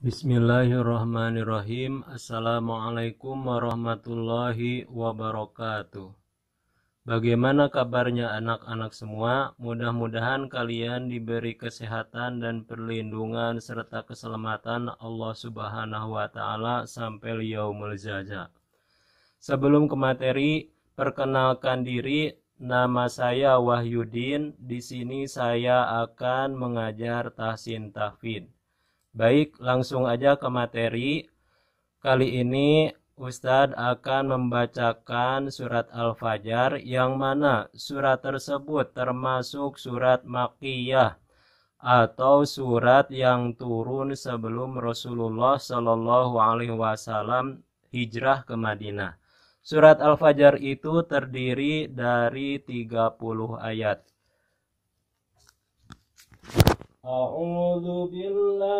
Bismillahirrahmanirrahim. Assalamualaikum warahmatullahi wabarakatuh. Bagaimana kabarnya anak-anak semua? Mudah-mudahan kalian diberi kesehatan dan perlindungan serta keselamatan Allah Subhanahu wa taala sampai yaumul jaza. Sebelum ke materi, perkenalkan diri. Nama saya Wahyudin. Di sini saya akan mengajar tahsin tahfidz. Baik, langsung aja ke materi. Kali ini Ustadz akan membacakan surat al fajar yang mana surat tersebut termasuk surat Makiyah atau surat yang turun sebelum Rasulullah Shallallahu Alaihi Wasallam hijrah ke Madinah. Surat al fajar itu terdiri dari 30 ayat. A'udzu billahi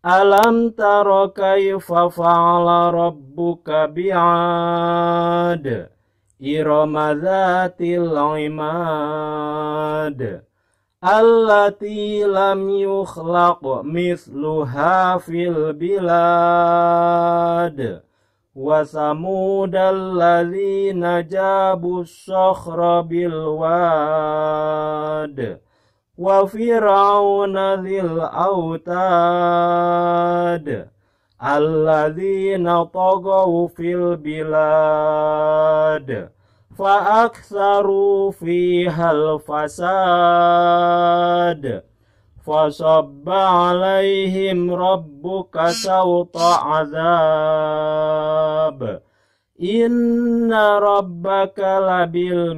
Alam taro kaifa fa'ala rabbuka bi'ad Irama dhatil imad Allati lam yukhlaq misluha fil bilad وثمود الذين جابوا الصخر بالواد wa fir'aun adzil autad alladzina tagaw fil bilad fa aktsaru fasad fa sabba 'alaihim rabbuka sawta 'adzab inna rabbaka labil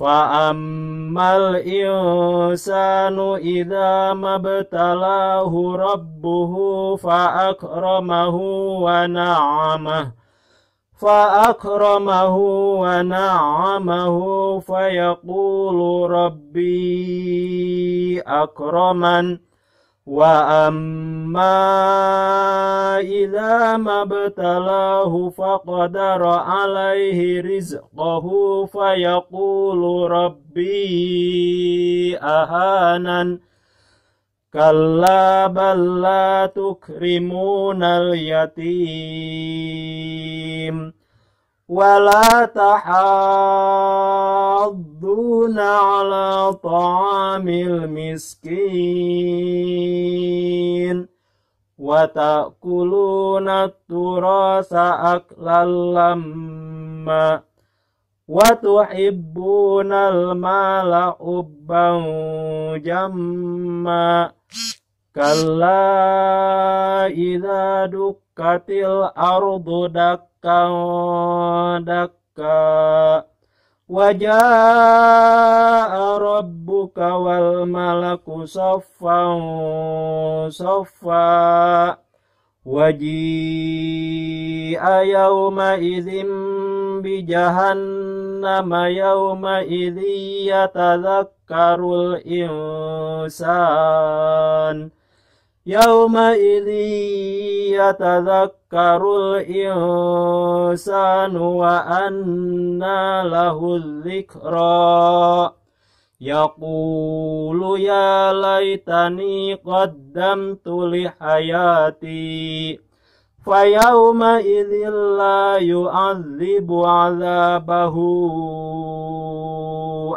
فأما الإنسان إذا ما ابتلاه ربه فأكرمه ونعمه فأكرمه ونعمه فيقول ربي أكرمن Wa amma idza mabtalahu faqadara alaihi rizquhu fa yaqulu rabbi ahanan kalla bal al yatim wa Yasbiruna ala ta'amil miskin Wa ta'kuluna turasa aklal lamma Wa al-mala ubban jamma Kalla idha dukkatil ardu dakkan Wajah arob bukawal malaku sofa, sofa wajah ayahumah izin bijahan, nama ayahumah ilya tada karul ihsan. Yauma ilya tazakarul iyo sanua annala hulikra ya kulu ya lai tani kodam hayati fayauma ilya layu anzi buaza bahu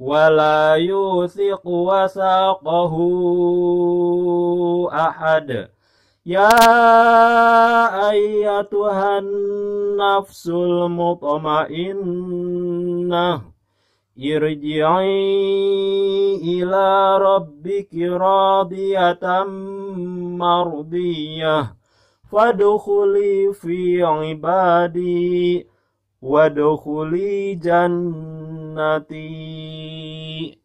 ولا يوثق وساقه أحد يا أيتها النفس المطمئنة ارجعي إلى ربك راضية مرضية فادخلي في عبادي وادخلي جنة جنتي